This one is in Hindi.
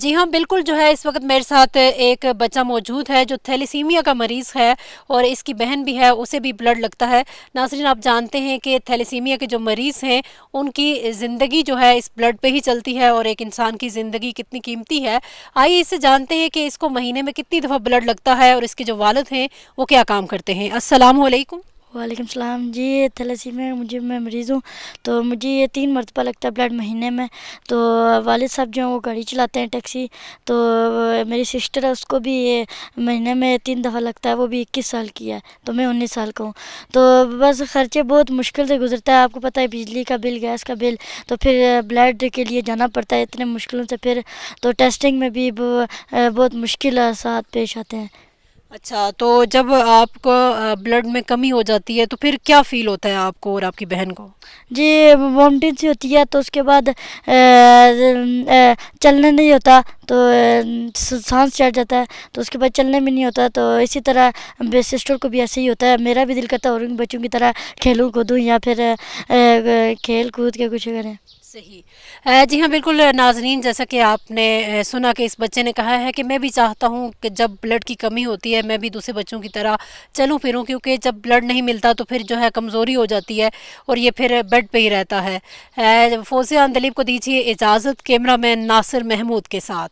जी हाँ बिल्कुल जो है इस वक्त मेरे साथ एक बच्चा मौजूद है जो थैलीसीमिया का मरीज़ है और इसकी बहन भी है उसे भी ब्लड लगता है नासरीन आप जानते हैं कि थैलीसीमिया के जो मरीज़ हैं उनकी ज़िंदगी जो है इस ब्लड पे ही चलती है और एक इंसान की ज़िंदगी कितनी कीमती है आइए इससे जानते हैं कि इसको महीने में कितनी दफ़ा ब्लड लगता है और इसके जो वालद हैं वो क्या काम करते हैं असलकम वालेकुम सलाम जी थैलेसी में मुझे मैं मरीज़ हूँ तो मुझे ये तीन मरतबा लगता है ब्लड महीने में तो वालिद साहब जो हैं वो गाड़ी चलाते हैं टैक्सी तो मेरी सिस्टर है उसको भी ये महीने में तीन दफ़ा लगता है वो भी इक्कीस साल की है तो मैं उन्नीस साल का हूँ तो बस ख़र्चे बहुत मुश्किल से गुजरता है आपको पता है बिजली का बिल गैस का बिल तो फिर ब्लड के लिए जाना पड़ता है इतने मुश्किलों से फिर तो टेस्टिंग में भी बहुत मुश्किल साथ पेश आते हैं अच्छा तो जब आपको ब्लड में कमी हो जाती है तो फिर क्या फील होता है आपको और आपकी बहन को जी वॉमटिंग सी होती है तो उसके बाद ए, ए, चलने नहीं होता तो सांस चढ़ जाता है तो उसके बाद चलने में नहीं होता तो इसी तरह सिस्टर को भी ऐसे ही होता है मेरा भी दिल करता है और बच्चों की तरह खेलूँ कूदूँ या फिर ए, खेल कूद के कुछ करें सही जी हाँ बिल्कुल नाजरीन जैसा कि आपने सुना कि इस बच्चे ने कहा है कि मैं भी चाहता हूँ कि जब ब्लड की कमी होती है मैं भी दूसरे बच्चों की तरह चलूँ फिरूँ क्योंकि जब ब्लड नहीं मिलता तो फिर जो है कमज़ोरी हो जाती है और ये फिर बेड पे ही रहता है फोजियान दलीप को दीजिए इजाज़त कैमरा मैन नासिर महमूद के साथ